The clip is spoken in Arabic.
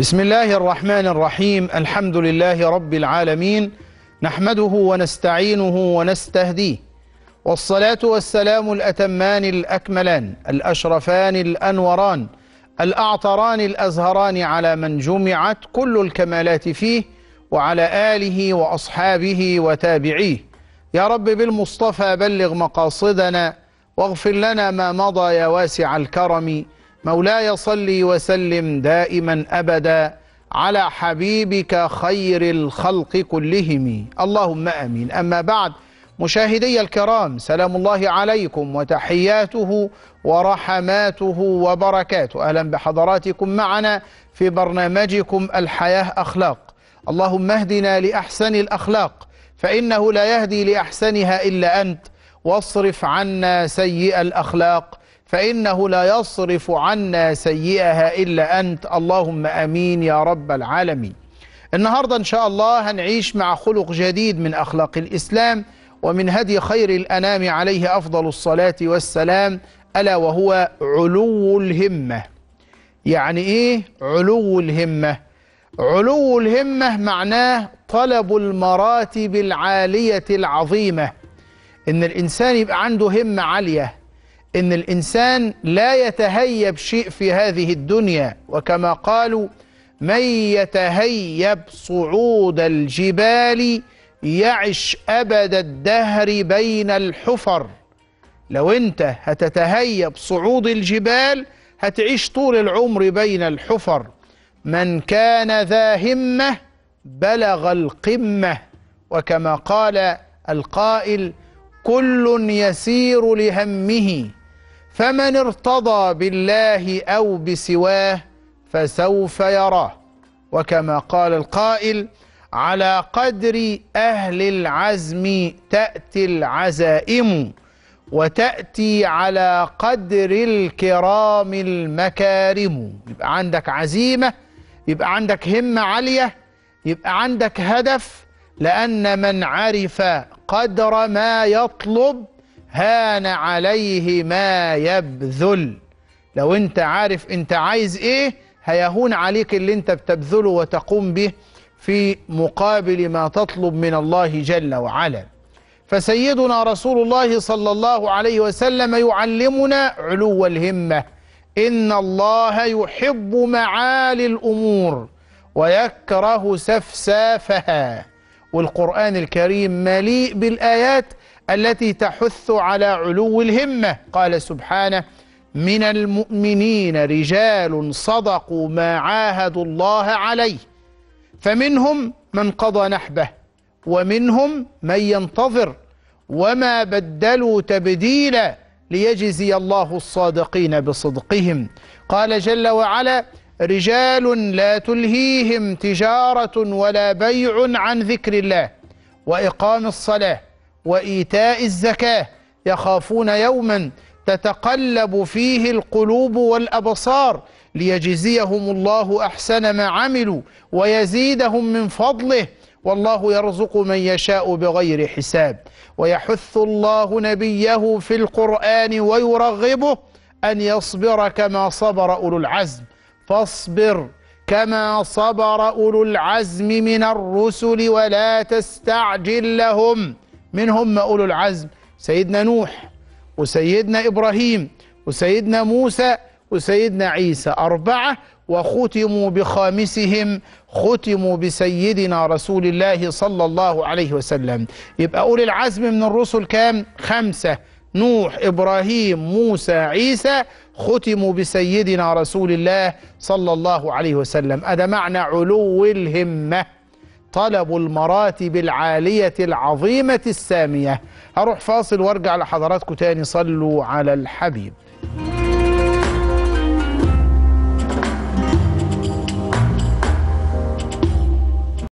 بسم الله الرحمن الرحيم الحمد لله رب العالمين نحمده ونستعينه ونستهديه والصلاة والسلام الأتمان الأكملان الأشرفان الأنوران الأعطران الأزهران على من جمعت كل الكمالات فيه وعلى آله وأصحابه وتابعيه يا رب بالمصطفى بلغ مقاصدنا واغفر لنا ما مضى يا واسع الكرم مولاي صلي وسلم دائما أبدا على حبيبك خير الخلق كلهم اللهم أمين أما بعد مشاهدي الكرام سلام الله عليكم وتحياته ورحماته وبركاته أهلا بحضراتكم معنا في برنامجكم الحياة أخلاق اللهم اهدنا لأحسن الأخلاق فإنه لا يهدي لأحسنها إلا أنت واصرف عنا سيء الأخلاق فإنه لا يصرف عنا سيئها إلا أنت اللهم أمين يا رب العالمين النهاردة إن شاء الله هنعيش مع خلق جديد من أخلاق الإسلام ومن هدي خير الأنام عليه أفضل الصلاة والسلام ألا وهو علو الهمة يعني إيه علو الهمة علو الهمة معناه طلب المراتب العالية العظيمة إن الإنسان يبقى عنده همة عالية إن الإنسان لا يتهيب شيء في هذه الدنيا وكما قالوا من يتهيب صعود الجبال يعش أبد الدهر بين الحفر لو أنت هتتهيب صعود الجبال هتعيش طول العمر بين الحفر من كان ذا همة بلغ القمة وكما قال القائل كل يسير لهمه فمن ارتضى بالله أو بسواه فسوف يراه وكما قال القائل على قدر أهل العزم تأتي العزائم وتأتي على قدر الكرام المكارم يبقى عندك عزيمة يبقى عندك همة عالية يبقى عندك هدف لأن من عرف قدر ما يطلب هان عليه ما يبذل لو انت عارف انت عايز ايه هيهون عليك اللي انت بتبذله وتقوم به في مقابل ما تطلب من الله جل وعلا فسيدنا رسول الله صلى الله عليه وسلم يعلمنا علو الهمه ان الله يحب معالي الامور ويكره سفسافها والقرآن الكريم مليء بالآيات التي تحث على علو الهمة قال سبحانه من المؤمنين رجال صدقوا ما عاهدوا الله عليه فمنهم من قضى نحبه ومنهم من ينتظر وما بدلوا تبديلا ليجزي الله الصادقين بصدقهم قال جل وعلا رجال لا تلهيهم تجارة ولا بيع عن ذكر الله وإقام الصلاة وإيتاء الزكاة يخافون يوما تتقلب فيه القلوب والأبصار ليجزيهم الله أحسن ما عملوا ويزيدهم من فضله والله يرزق من يشاء بغير حساب ويحث الله نبيه في القرآن ويرغبه أن يصبر كما صبر أولو العزم فاصبر كما صبر أولو العزم من الرسل ولا تستعجل لهم من هم أولو العزم سيدنا نوح وسيدنا إبراهيم وسيدنا موسى وسيدنا عيسى أربعة وختموا بخامسهم ختموا بسيدنا رسول الله صلى الله عليه وسلم يبقى أولي العزم من الرسل كام خمسة نوح إبراهيم موسى عيسى ختموا بسيدنا رسول الله صلى الله عليه وسلم هذا معنى علو الهمة طلب المراتب العالية العظيمة السامية هروح فاصل وارجع لحضراتكم تاني صلوا على الحبيب